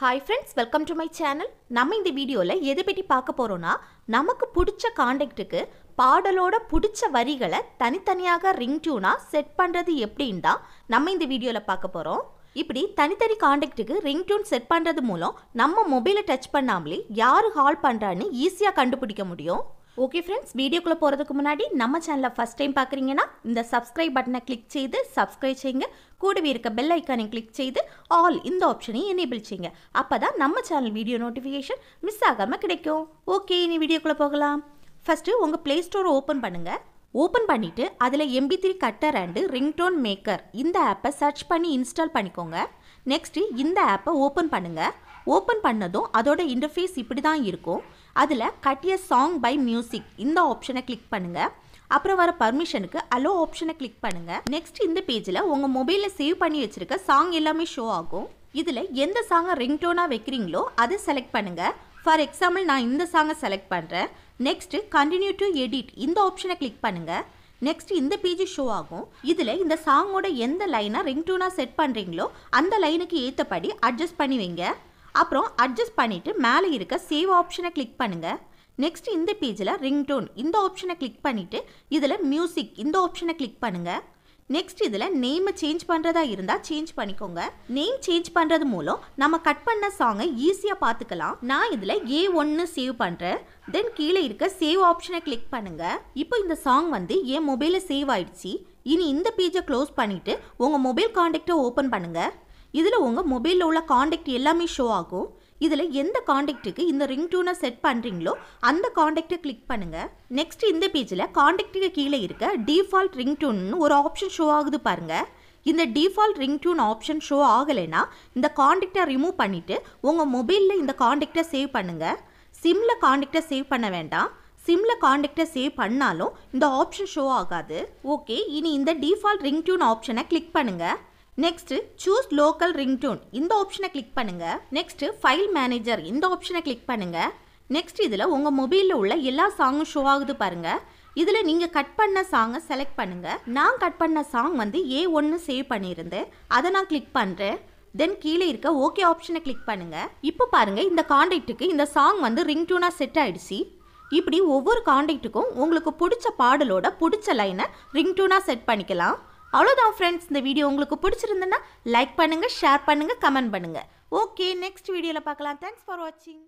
hi friends welcome to my channel நம்ம இந்த வீடியோவில் எது பற்றி பார்க்க போகிறோன்னா நமக்கு பிடிச்ச காண்டக்ட்டுக்கு பாடலோட பிடிச்ச வரிகளை தனித்தனியாக ரிங் டியூனாக செட் பண்ணுறது எப்படின்னு தான் நம்ம இந்த வீடியோவில் பார்க்க போகிறோம் இப்படி தனித்தனி காண்டக்ட்டுக்கு ரிங் டியூன் செட் பண்ணுறது மூலம் நம்ம மொபைலை டச் பண்ணாமலே யார் ஹால் பண்ணுறான்னு ஈஸியாக கண்டுபிடிக்க முடியும் ஓகே ஃப்ரெண்ட்ஸ் வீடியோக்குள்ளே போகிறதுக்கு முன்னாடி நம்ம சேனலை ஃபஸ்ட் டைம் பார்க்குறீங்கன்னா இந்த சப்ஸ்கிரைப் பட்டனை கிளிக் செய்து சப்ஸ்கிரைப் செய்யுங்க கூடவே இருக்க பெல் ஐக்கானை கிளிக் செய்து ஆல் இந்த ஆப்ஷனையும் எனேபிள் செய்யுங்க அப்போ தான் நம்ம சேனல் வீடியோ நோட்டிஃபிகேஷன் மிஸ் ஆகாமல் கிடைக்கும் ஓகே இனி வீடியோக்குள்ளே போகலாம் ஃபஸ்ட்டு உங்கள் ப்ளே ஸ்டோரை ஓப்பன் பண்ணுங்கள் ஓப்பன் பண்ணிவிட்டு அதில் MP three cutter and ringtone maker இந்த ஆப்பை சர்ச் பண்ணி இன்ஸ்டால் பண்ணிக்கோங்க நெக்ஸ்ட்டு இந்த ஆப்பை ஓப்பன் பண்ணுங்கள் ஓப்பன் பண்ணதும் அதோட இன்டர்ஃபேஸ் இப்படி தான் இருக்கும் அதில் கட்டிய சாங் பை மியூசிக் இந்த ஆப்ஷனை கிளிக் பண்ணுங்கள் அப்புறம் வர பர்மிஷனுக்கு அலோ ஆப்ஷனை கிளிக் பண்ணுங்கள் நெக்ஸ்ட் இந்த பேஜில் உங்கள் மொபைலில் சேவ் பண்ணி வச்சுருக்க சாங் எல்லாமே ஷோ ஆகும் இதில் எந்த சாங்கை ரிங்டோனாக வைக்கிறீங்களோ அதை செலக்ட் பண்ணுங்கள் ஃபார் எக்ஸாம்பிள் நான் இந்த சாங்கை செலக்ட் பண்ணுறேன் நெக்ஸ்ட்டு கண்டினியூ டு எடிட் இந்த ஆப்ஷனை கிளிக் பண்ணுங்கள் நெக்ஸ்ட் இந்த பேஜ் ஷோ ஆகும் இதில் இந்த சாங்கோட எந்த லைனை டூனாக செட் பண்ணுறீங்களோ அந்த லைனுக்கு ஏற்றபடி அட்ஜஸ்ட் பண்ணி வைங்க அப்புறம் அட்ஜஸ்ட் பண்ணிவிட்டு மேலே இருக்க சேவ் ஆப்ஷனை கிளிக் பண்ணுங்கள் நெக்ஸ்ட் இந்த பேஜில் ரிங்டோன் இந்த ஆப்ஷனை கிளிக் பண்ணிவிட்டு இதில் மியூசிக் இந்த ஆப்ஷனை கிளிக் பண்ணுங்கள் நெக்ஸ்ட் இதில் நேமை சேஞ்ச் பண்ணுறதா இருந்தால் சேஞ்ச் பண்ணிக்கோங்க நேம் சேஞ்ச் பண்ணுறது மூலம் நம்ம கட் பண்ண சாங்கை ஈஸியாக பார்த்துக்கலாம் நான் இதில் ஏ ஒன்று சேவ் பண்ணுறேன் தென் கீழே இருக்க சேவ் ஆப்ஷனை கிளிக் பண்ணுங்கள் இப்போ இந்த சாங் வந்து என் மொபைலில் சேவ் ஆயிடுச்சு இனி இந்த பேஜை க்ளோஸ் பண்ணிவிட்டு உங்கள் மொபைல் காண்டாக்டை ஓப்பன் பண்ணுங்கள் இதில் உங்கள் மொபைலில் உள்ள காண்டாக்ட் எல்லாமே ஷோ ஆகும் இதில் எந்த காண்டாக்ட்டுக்கு இந்த ரிங் டூனை செட் பண்ணுறீங்களோ அந்த காண்டாக்டை கிளிக் பண்ணுங்கள் நெக்ஸ்ட் இந்த பேஜில் காண்டாக்ட்டுக்கு கீழே இருக்க டிஃபால்ட் ரிங் டூன்னு ஒரு ஆப்ஷன் ஷோ ஆகுது பாருங்கள் இந்த default ring tune option show ஆகலைன்னா இந்த காண்டாக்டை ரிமூவ் பண்ணிவிட்டு உங்கள் மொபைலில் இந்த காண்டாக்டை சேவ் பண்ணுங்கள் சிம்மில் காண்டாக்டை சேவ் பண்ண வேண்டாம் சிம்மில் காண்டாக்டை சேவ் பண்ணாலும் இந்த ஆப்ஷன் ஷோ ஆகாது ஓகே இனி இந்த டிஃபால்ட் ரிங் டியூன் ஆப்ஷனை கிளிக் பண்ணுங்கள் நெக்ஸ்ட்டு சூஸ் லோக்கல் ரிங்டோன் இந்த ஆப்ஷனை கிளிக் பண்ணுங்கள் நெக்ஸ்ட்டு ஃபைல் மேனேஜர் இந்த ஆப்ஷனை கிளிக் பண்ணுங்கள் நெக்ஸ்ட் இதில் உங்கள் மொபைலில் உள்ள எல்லா சாங்கும் ஷோ ஆகுது பாருங்க இதில் நீங்கள் கட் பண்ண சாங்கை செலக்ட் பண்ணுங்கள் நான் கட் பண்ண சாங் வந்து ஏ ஒன்று சேவ் பண்ணியிருந்தேன் அதை நான் கிளிக் பண்ணுறேன் தென் கீழே இருக்க ஓகே ஆப்ஷனை கிளிக் பண்ணுங்கள் இப்போ பாருங்கள் இந்த காண்டாக்ட்டுக்கு இந்த சாங் வந்து ரிங் டூனாக செட் ஆகிடுச்சு இப்படி ஒவ்வொரு காண்டாக்ட்டுக்கும் உங்களுக்கு பிடிச்ச பாடலோட பிடிச்ச லைனை ரிங் டூனாக செட் பண்ணிக்கலாம் அவ்வளோதான் ஃப்ரெண்ட்ஸ் இந்த வீடியோ உங்களுக்கு பிடிச்சிருந்தேன்னா லைக் பண்ணுங்கள் ஷேர் பண்ணுங்கள் கமெண்ட் பண்ணுங்கள் ஓகே நெக்ஸ்ட் வீடியோவில் பார்க்கலாம் தேங்க்ஸ் ஃபார் வாட்சிங்